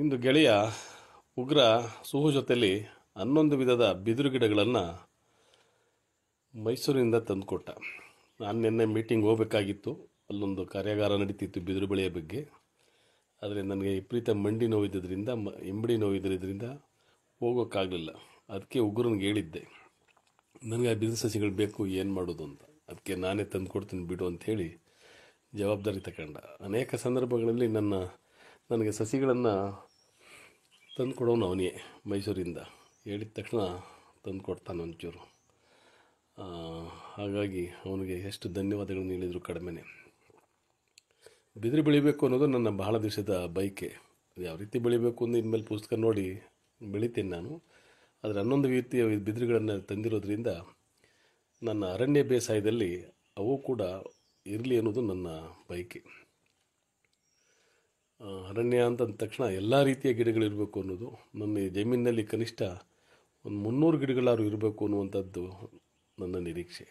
ಇಂದು ಗೆಳೆಯ ಉಗ್ರ ಸುಹು ಜೊತೆಯಲ್ಲಿ ಹನ್ನೊಂದು ವಿಧದ ಬಿದಿರು ಗಿಡಗಳನ್ನು ಮೈಸೂರಿನಿಂದ ತಂದುಕೊಟ್ಟ ನಾನು ನಿನ್ನೆ ಮೀಟಿಂಗ್ ಹೋಗಬೇಕಾಗಿತ್ತು ಅಲ್ಲೊಂದು ಕಾರ್ಯಾಗಾರ ನಡೀತಿತ್ತು ಬಿದಿರು ಬೆಳೆಯ ಬಗ್ಗೆ ಆದರೆ ನನಗೆ ವಿಪರೀತ ಮಂಡಿ ನೋವಿದ್ದರಿಂದ ಮ ಇಂಬಡಿ ನೋವಿದ್ದರಿಂದ ಹೋಗೋಕ್ಕಾಗಲಿಲ್ಲ ಅದಕ್ಕೆ ಉಗ್ರನಿಗೆ ಹೇಳಿದ್ದೆ ನನಗೆ ಆ ಬಿದಿರು ಸಸಿಗಳು ಬೇಕು ಏನು ಮಾಡೋದು ಅಂತ ಅದಕ್ಕೆ ನಾನೇ ತಂದು ಕೊಡ್ತೀನಿ ಬಿಡು ಅಂಥೇಳಿ ಜವಾಬ್ದಾರಿ ತಗೊಂಡ ಅನೇಕ ಸಂದರ್ಭಗಳಲ್ಲಿ ನನ್ನ ನನಗೆ ಸಸಿಗಳನ್ನು ತಂದು ಕೊಡೋನು ಅವನೇ ಮೈಸೂರಿಂದ ಹೇಳಿದ ತಕ್ಷಣ ತಂದು ಕೊಡ್ತಾನೆ ಒಂಚೂರು ಹಾಗಾಗಿ ಅವನಿಗೆ ಎಷ್ಟು ಧನ್ಯವಾದಗಳನ್ನ ಹೇಳಿದರು ಕಡಿಮೆನೇ ಬಿದಿರು ಬೆಳಿಬೇಕು ಅನ್ನೋದು ನನ್ನ ಬಹಳ ದಿವಸದ ಬೈಕೆ ಯಾವ ರೀತಿ ಬೆಳಿಬೇಕು ಅಂದರೆ ಇನ್ಮೇಲೆ ಪುಸ್ತಕ ನೋಡಿ ಬೆಳಿತೀನಿ ನಾನು ಆದರೆ ಹನ್ನೊಂದು ರೀತಿಯ ಬಿದಿರುಗಳನ್ನು ತಂದಿರೋದ್ರಿಂದ ನನ್ನ ಅರಣ್ಯ ಬೇಸಾಯದಲ್ಲಿ ಅವು ಕೂಡ ಇರಲಿ ಅನ್ನೋದು ನನ್ನ ಬೈಕೆ ಅರಣ್ಯ ಅಂತ ಅಂದ ತಕ್ಷಣ ಎಲ್ಲ ರೀತಿಯ ಗಿಡಗಳಿರಬೇಕು ಅನ್ನೋದು ನನ್ನ ಜಮೀನಿನಲ್ಲಿ ಕನಿಷ್ಠ ಒಂದು ಮುನ್ನೂರು ಗಿಡಗಳಾರು ಇರಬೇಕು ಅನ್ನುವಂಥದ್ದು ನನ್ನ ನಿರೀಕ್ಷೆ